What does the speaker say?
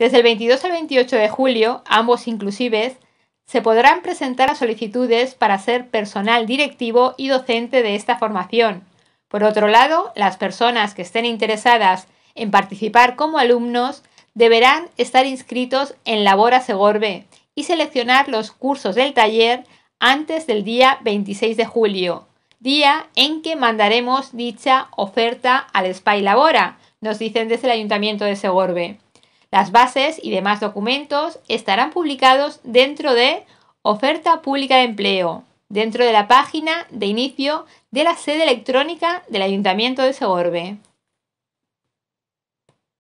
Desde el 22 al 28 de julio, ambos inclusive, se podrán presentar a solicitudes para ser personal directivo y docente de esta formación. Por otro lado, las personas que estén interesadas en participar como alumnos deberán estar inscritos en Labora Segorbe y seleccionar los cursos del taller antes del día 26 de julio, día en que mandaremos dicha oferta al Spy Labora, nos dicen desde el Ayuntamiento de Segorbe. Las bases y demás documentos estarán publicados dentro de Oferta Pública de Empleo, dentro de la página de inicio de la sede electrónica del Ayuntamiento de Segorbe.